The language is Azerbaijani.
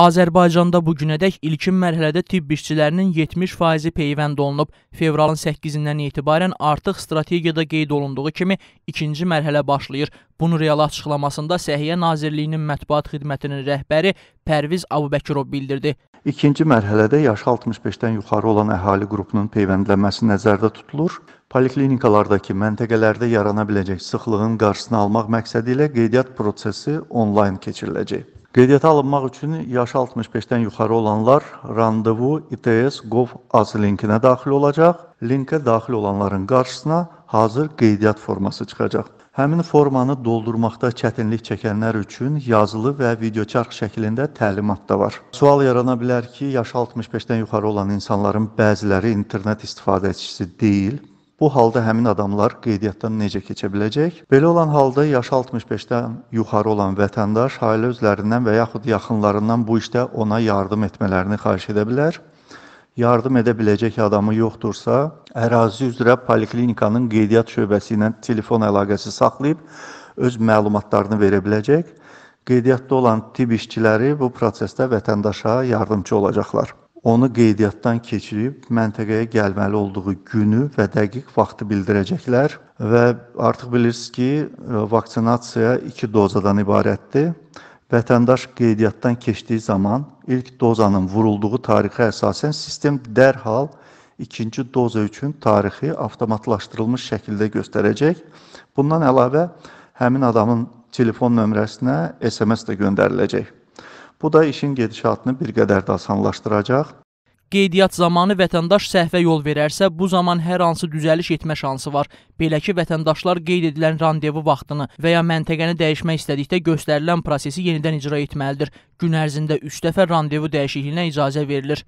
Azərbaycanda bu günədək ilkin mərhələdə tibb işçilərinin 70% peyvənd olunub. Fevralın 8-dən etibarən artıq strategiyada qeyd olunduğu kimi ikinci mərhələ başlayır. Bunu real açıqlamasında Səhiyyə Nazirliyinin mətbuat xidmətinin rəhbəri Pərviz Abubəkirov bildirdi. İkinci mərhələdə yaşı 65-dən yuxarı olan əhali qrupunun peyvəndlənməsi nəzərdə tutulur. Poliklinikalardakı məntəqələrdə yarana biləcək sıxlığın qarşısını almaq məqsədi ilə qeydiyyat prosesi onlayn keçiriləcək. Qeydiyyata alınmaq üçün yaşı 65-dən yuxarı olanlar randevu its.gov.az linkinə daxil olacaq. Linkə daxil olanların qarşısına hazır qeydiyyat forması çıxacaq. Həmin formanı doldurmaqda çətinlik çəkənlər üçün yazılı və videoçarx şəklində təlimat da var. Sual yarana bilər ki, yaşı 65-dən yuxarı olan insanların bəziləri internet istifadəçisi deyil. Bu halda həmin adamlar qeydiyyatdan necə keçə biləcək? Belə olan halda yaşı 65-dən yuxarı olan vətəndaş ailə üzvlərindən və yaxud yaxınlarından bu işdə ona yardım etmələrini xahiş edə bilər. Yardım edə biləcək adamı yoxdursa, ərazi üzrə poliklinikanın qeydiyyat şöbəsi ilə telefon əlaqəsi saxlayıb öz məlumatlarını verə biləcək. Qeydiyyatda olan tibb işçiləri bu prosesdə vətəndaşa yardımçı olacaqlar onu qeydiyyatdan keçirib məntəqəyə gəlməli olduğu günü və dəqiq vaxtı bildirəcəklər və artıq bilirsiniz ki, e, vaksinasiya 2 dozadan ibarətdir. Vətəndaş qeydiyyatdan keçdiyi zaman ilk dozanın vurulduğu tarixə əsasən sistem dərhal ikinci doza üçün tarixi avtomatlaşdırılmış şəkildə göstərəcək. Bundan əlavə həmin adamın telefon nömrəsinə SMS də göndəriləcək. Bu da işin gedişatını bir qədər də asanlaşdıracaq. Qeydiyyat zamanı vətəndaş səhvə yol verərsə, bu zaman hər hansı düzəliş etmə şansı var. Belə ki, vətəndaşlar qeyd edilən randevu vaxtını və ya məntəqəni dəyişmək istədikdə göstərilən prosesi yenidən icra etməlidir. Gün ərzində 3 dəfə randevu dəyişikliyinə icazə verilir.